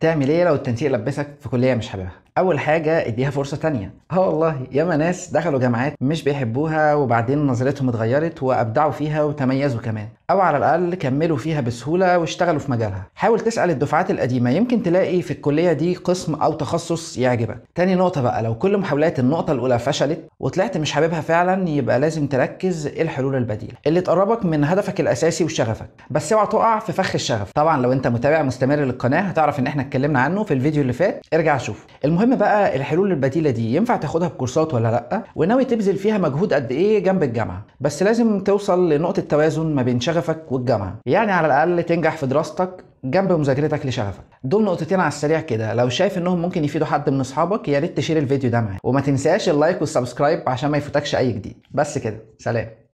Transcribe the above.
تعمل ايه لو التنسيق لبسك في كليه مش حاببها اول حاجه اديها فرصه تانية اه والله ياما ناس دخلوا جامعات مش بيحبوها وبعدين نظرتهم اتغيرت وابدعوا فيها وتميزوا كمان او على الاقل كملوا فيها بسهوله واشتغلوا في مجالها حاول تسال الدفعات القديمه يمكن تلاقي في الكليه دي قسم او تخصص يعجبك تاني نقطه بقى لو كل محاولات النقطه الاولى فشلت وطلعت مش حاببها فعلا يبقى لازم تركز ايه الحلول البديله اللي تقربك من هدفك الاساسي وشغفك بس اوعى تقع في فخ الشغف طبعا لو انت متابع مستمر للقناه هتعرف ان احنا اتكلمنا عنه في الفيديو اللي فات ارجع شوف المهم المهم بقى الحلول البديله دي ينفع تاخدها بكورسات ولا لا وناوي تبذل فيها مجهود قد ايه جنب الجامعه بس لازم توصل لنقطه توازن ما بين شغفك والجامعه يعني على الاقل تنجح في دراستك جنب مذاكرتك لشغفك دول نقطتين على السريع كده لو شايف انهم ممكن يفيدوا حد من اصحابك يا ريت تشير الفيديو ده معاه وما تنساش اللايك والسبسكرايب عشان ما يفوتكش اي جديد بس كده سلام